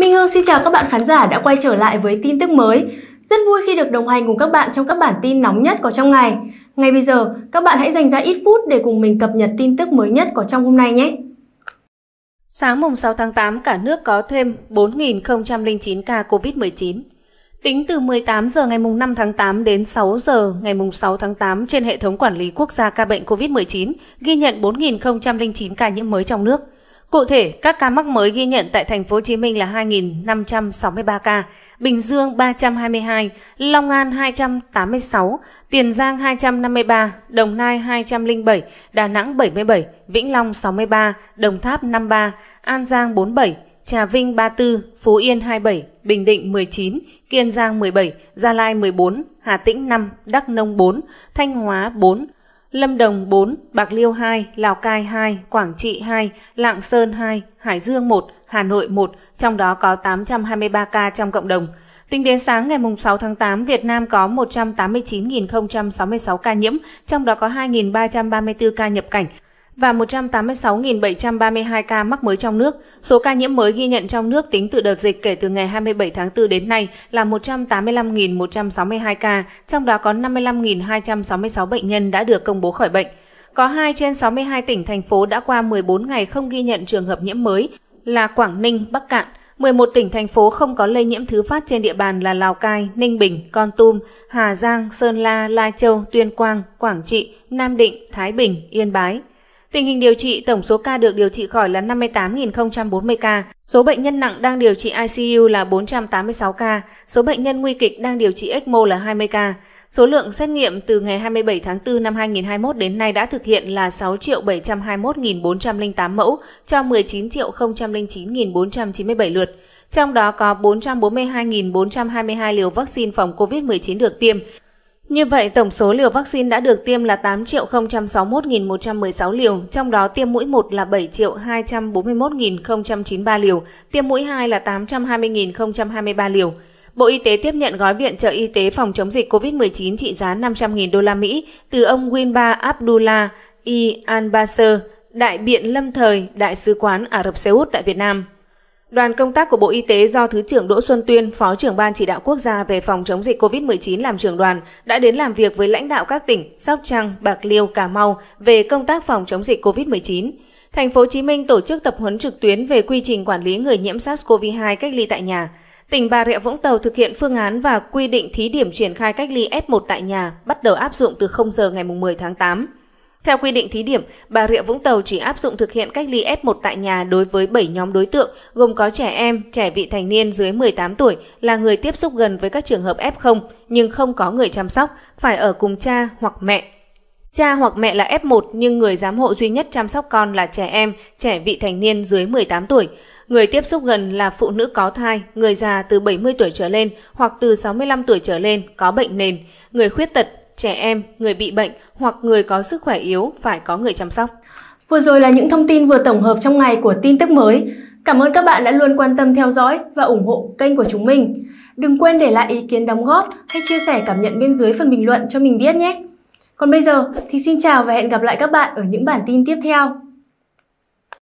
Minh Hương xin chào các bạn khán giả đã quay trở lại với tin tức mới. Rất vui khi được đồng hành cùng các bạn trong các bản tin nóng nhất có trong ngày. Ngay bây giờ, các bạn hãy dành ra ít phút để cùng mình cập nhật tin tức mới nhất có trong hôm nay nhé. Sáng mùng 6 tháng 8, cả nước có thêm 4.009 ca COVID-19. Tính từ 18 giờ ngày mùng 5 tháng 8 đến 6 giờ ngày mùng 6 tháng 8 trên hệ thống quản lý quốc gia ca bệnh COVID-19 ghi nhận 4.009 ca nhiễm mới trong nước – Cụ thể, các ca mắc mới ghi nhận tại thành phố Hồ Chí Minh là 2.563 ca, Bình Dương 322, Long An 286, Tiền Giang 253, Đồng Nai 207, Đà Nẵng 77, Vĩnh Long 63, Đồng Tháp 53, An Giang 47, Trà Vinh 34, Phú Yên 27, Bình Định 19, Kiên Giang 17, Gia Lai 14, Hà Tĩnh 5, Đắk Nông 4, Thanh Hóa 4, Lâm Đồng 4, Bạc Liêu 2, Lào Cai 2, Quảng Trị 2, Lạng Sơn 2, Hải Dương 1, Hà Nội 1, trong đó có 823 ca trong cộng đồng. Tính đến sáng ngày 6 tháng 8, Việt Nam có 189.066 ca nhiễm, trong đó có 2.334 ca nhập cảnh, và 186.732 ca mắc mới trong nước. Số ca nhiễm mới ghi nhận trong nước tính từ đợt dịch kể từ ngày 27 tháng 4 đến nay là 185.162 ca, trong đó có 55.266 bệnh nhân đã được công bố khỏi bệnh. Có 2 trên 62 tỉnh, thành phố đã qua 14 ngày không ghi nhận trường hợp nhiễm mới là Quảng Ninh, Bắc Cạn, 11 tỉnh, thành phố không có lây nhiễm thứ phát trên địa bàn là Lào Cai, Ninh Bình, Con Tum, Hà Giang, Sơn La, Lai Châu, Tuyên Quang, Quảng Trị, Nam Định, Thái Bình, Yên Bái. Tình hình điều trị, tổng số ca được điều trị khỏi là 58.040 ca, số bệnh nhân nặng đang điều trị ICU là 486 ca, số bệnh nhân nguy kịch đang điều trị ECMO là 20 ca. Số lượng xét nghiệm từ ngày 27 tháng 4 năm 2021 đến nay đã thực hiện là 6.721.408 mẫu cho 19.009.497 lượt. Trong đó có 442.422 liều vaccine phòng COVID-19 được tiêm, như vậy, tổng số liều vaccine đã được tiêm là 8 061.116 liều, trong đó tiêm mũi 1 là 7 241.093 liều, tiêm mũi 2 là 820.023 liều. Bộ Y tế tiếp nhận gói viện trợ y tế phòng chống dịch COVID-19 trị giá 500.000 đô la Mỹ từ ông Winba Abdullah I. E. Al-Basir, đại biện lâm thời Đại sứ quán Ả Rập Xê Út tại Việt Nam. Đoàn công tác của Bộ Y tế do Thứ trưởng Đỗ Xuân Tuyên, Phó trưởng Ban Chỉ đạo Quốc gia về phòng chống dịch COVID-19 làm trưởng đoàn, đã đến làm việc với lãnh đạo các tỉnh Sóc Trăng, Bạc Liêu, Cà Mau về công tác phòng chống dịch COVID-19. Thành phố Hồ Chí Minh tổ chức tập huấn trực tuyến về quy trình quản lý người nhiễm SARS-CoV-2 cách ly tại nhà. Tỉnh Bà Rịa Vũng Tàu thực hiện phương án và quy định thí điểm triển khai cách ly F1 tại nhà, bắt đầu áp dụng từ 0 giờ ngày 10 tháng 8. Theo quy định thí điểm, Bà Rịa Vũng Tàu chỉ áp dụng thực hiện cách ly F1 tại nhà đối với 7 nhóm đối tượng, gồm có trẻ em, trẻ vị thành niên dưới 18 tuổi là người tiếp xúc gần với các trường hợp F0 nhưng không có người chăm sóc, phải ở cùng cha hoặc mẹ. Cha hoặc mẹ là F1 nhưng người giám hộ duy nhất chăm sóc con là trẻ em, trẻ vị thành niên dưới 18 tuổi. Người tiếp xúc gần là phụ nữ có thai, người già từ 70 tuổi trở lên hoặc từ 65 tuổi trở lên có bệnh nền, người khuyết tật trẻ em, người bị bệnh hoặc người có sức khỏe yếu phải có người chăm sóc. Vừa rồi là những thông tin vừa tổng hợp trong ngày của tin tức mới. Cảm ơn các bạn đã luôn quan tâm theo dõi và ủng hộ kênh của chúng mình. Đừng quên để lại ý kiến đóng góp hay chia sẻ cảm nhận bên dưới phần bình luận cho mình biết nhé. Còn bây giờ thì xin chào và hẹn gặp lại các bạn ở những bản tin tiếp theo.